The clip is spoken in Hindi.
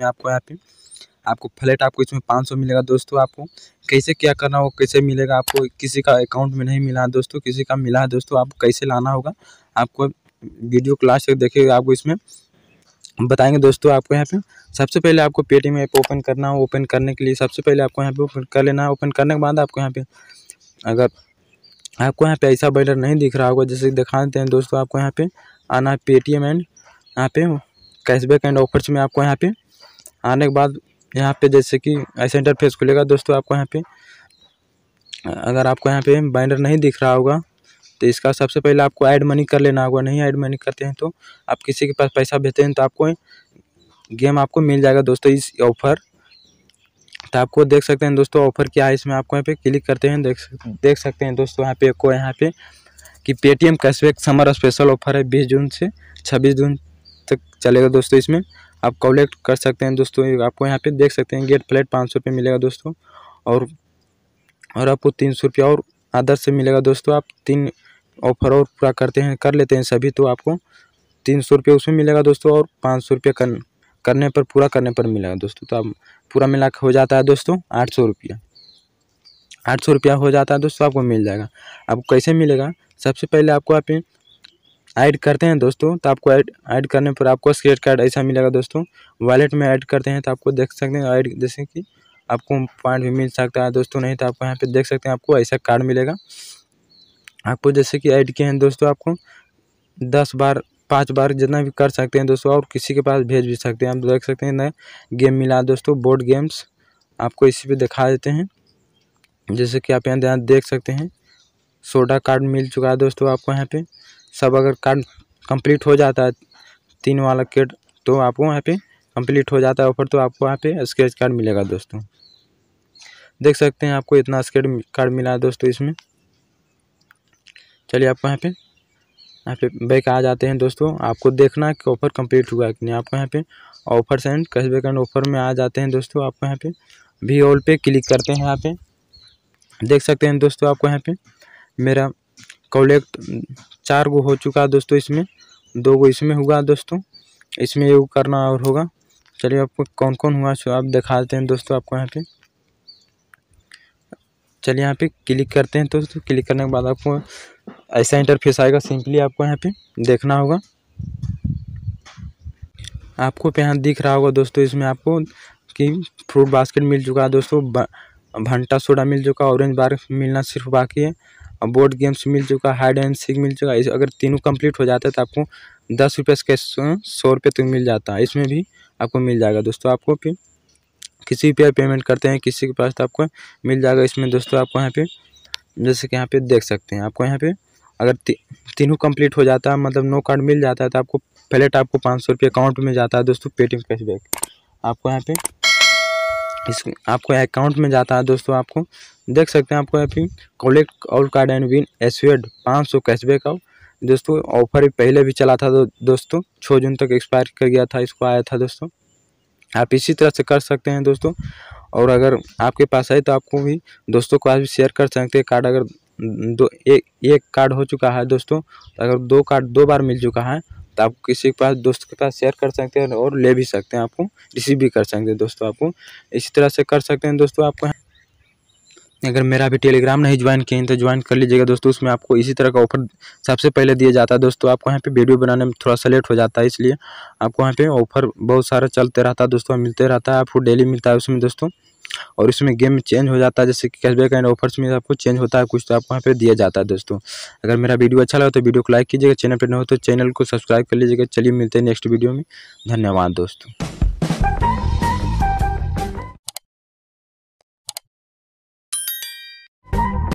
में आपको यहाँ पे आपको फ्लैट आपको इसमें पाँच सौ मिलेगा दोस्तों आपको कैसे क्या करना हो कैसे मिलेगा आपको किसी का अकाउंट में नहीं मिला है दोस्तों किसी का मिला है दोस्तों आपको कैसे लाना होगा आपको वीडियो क्लास तक देखेगा आपको इसमें बताएंगे दोस्तों आपको यहाँ पे सबसे पहले आपको पेटीएम ऐप ओपन करना हो ओपन करने के लिए सबसे पहले आपको यहाँ पे ओपन कर लेना है ओपन करने के बाद आपको यहाँ पे अगर आपको यहाँ पे ऐसा बैलर नहीं दिख रहा होगा जैसे दिखा देते हैं दोस्तों आपको यहाँ पे आना है पेटीएम एंड यहाँ पे कैशबैक एंड ऑफर्स में आपको यहाँ पे आने के बाद यहाँ पे जैसे कि ऐसे इंटरफेस खुलेगा दोस्तों आपको यहाँ पे अगर आपको यहाँ पे बाइंडर नहीं दिख रहा होगा तो इसका सबसे पहले आपको ऐड मनी कर लेना होगा नहीं ऐड मनी करते हैं तो आप किसी के पास पैसा भेजते हैं तो आपको गेम आपको मिल जाएगा दोस्तों इस ऑफ़र तो आपको देख सकते हैं दोस्तों ऑफ़र क्या है इसमें आपको यहाँ पे क्लिक करते हैं देख देख सकते हैं दोस्तों यहाँ पे को यहाँ पे कि Paytm cashback summer special offer है बीस जून से छब्बीस जून तक चलेगा दोस्तों इसमें आप कलेक्ट कर सकते हैं दोस्तों आपको यहाँ पे देख सकते हैं गेट प्लेट पाँच सौ रुपये मिलेगा दोस्तों और और आपको तीन सौ रुपया और आदर से मिलेगा दोस्तों आप तीन ऑफर और पूरा करते हैं कर लेते हैं सभी तो आपको तीन सौ रुपये उसमें मिलेगा दोस्तों और पाँच सौ रुपये कर, करने पर पूरा करने पर मिलेगा दोस्तों तो आप पूरा मिला हो जाता है दोस्तों आठ सौ रुपया आठ सौ रुपया हो जाता है दोस्तों आपको मिल जाएगा आपको कैसे मिलेगा सबसे पहले आपको यहाँ ऐड करते हैं दोस्तों तो आपको ऐड ऐड करने पर आपको क्रेडिट कार्ड ऐसा मिलेगा दोस्तों वॉलेट में ऐड करते हैं तो आपको देख सकते हैं ऐड जैसे कि आपको पॉइंट भी मिल सकता है दोस्तों नहीं तो आपको यहाँ पे देख सकते हैं आपको ऐसा कार्ड मिलेगा आपको जैसे कि ऐड किए हैं दोस्तों आपको दस बार पाँच बार जितना भी कर सकते हैं दोस्तों और किसी के पास भेज भी सकते हैं आप देख सकते हैं नया गेम मिला दोस्तों बोर्ड गेम्स आपको इसी पर दिखा देते हैं जैसे कि आप यहाँ देख सकते हैं सोडा कार्ड मिल चुका है दोस्तों आपको यहाँ पे सब अगर कार्ड कंप्लीट हो जाता है तीन वाला किट तो आपको वहाँ पे कंप्लीट हो जाता है ऑफर तो आपको वहाँ पे स्केच कार्ड मिलेगा दोस्तों देख सकते हैं आपको इतना स्केच कार्ड मिला है दोस्तों इसमें चलिए आपको यहाँ पे यहाँ पे बैक आ जाते हैं दोस्तों आपको देखना है कि ऑफ़र कंप्लीट हुआ है कि नहीं आपको यहाँ पे offer and cashback and offer में आ जाते हैं दोस्तों आपको यहाँ पे भी ऑल पे क्लिक करते हैं यहाँ पे देख सकते हैं दोस्तों आपको यहाँ पे मेरा कलेक्ट चार गो हो चुका है दोस्तों इसमें दो गो इसमें हुआ दोस्तों इसमें ये करना और होगा चलिए आपको कौन कौन हुआ सो आप दिखाते हैं दोस्तों आपको यहाँ पे चलिए यहाँ पे क्लिक करते हैं दोस्तों क्लिक करने के बाद आपको ऐसा इंटरफेस आएगा सिंपली आपको यहाँ पे देखना होगा आपको यहाँ दिख रहा होगा दोस्तों इसमें आपको कि फ्रूट बास्केट मिल चुका है दोस्तों भंटा सोडा मिल चुका ऑरेंज बार मिलना सिर्फ बाकी है बोर्ड गेम्स मिल चुका हाइड एंड सीख मिल चुका इस अगर तीनों कंप्लीट हो जाता है तो आपको दस रुपये से सौ रुपये तक मिल जाता है इसमें भी आपको मिल जाएगा दोस्तों आपको फिर किसी पे पेमेंट करते हैं किसी के पास तो आपको मिल जाएगा इसमें दोस्तों आपको यहाँ पे जैसे कि यहाँ पे देख सकते हैं आपको यहाँ पे अगर ती, तीनों कंप्लीट हो जाता है मतलब नो कार्ड मिल जाता है तो आपको प्लेट आपको पाँच सौ रुपये अकाउंट में जाता है दोस्तों पेटीएम कैशबैक आपको यहाँ पर इस आपको अकाउंट में जाता है दोस्तों आपको देख सकते हैं आपको यहाँ पे collect all card and win एसवेड पाँच सौ कैशबैक और दोस्तों ऑफर पहले भी चला था दो, दोस्तों छः जून तक एक्सपायर कर गया था इसको आया था दोस्तों आप इसी तरह से कर सकते हैं दोस्तों और अगर आपके पास है तो आपको भी दोस्तों को आज भी शेयर कर सकते हैं कार्ड अगर दो एक एक कार्ड हो चुका है दोस्तों तो अगर दो कार्ड दो बार मिल चुका है तो आप किसी के पास दोस्त के पास शेयर कर सकते हैं और ले भी सकते हैं आपको रिसीव भी कर सकते हैं दोस्तों आपको इसी तरह से कर सकते हैं दोस्तों आपको अगर मेरा अभी टेलीग्राम नहीं ज्वाइन किए तो ज्वाइन कर लीजिएगा दोस्तों उसमें आपको इसी तरह का ऑफर सबसे पहले दिया जाता है दोस्तों आपको यहाँ पे वीडियो बनाने में थोड़ा सा लेट हो जाता है इसलिए आपको यहाँ पे ऑफर बहुत सारा चलते रहता है दोस्तों मिलते रहता है आपको डेली मिलता है उसमें दोस्तों और इसमें गेम चेंज हो जाता है जैसे कि कैशबैक एंड ऑफर्स में आपको चेंज होता है कुछ तो आपको वहाँ पर दिया जाता है दोस्तों अगर मेरा वीडियो अच्छा लगा तो वीडियो को लाइक कीजिएगा चैनल पर न हो तो चैनल को सब्सक्राइब कर लीजिएगा चलिए मिलते हैं नेक्स्ट वीडियो में धन्यवाद दोस्तों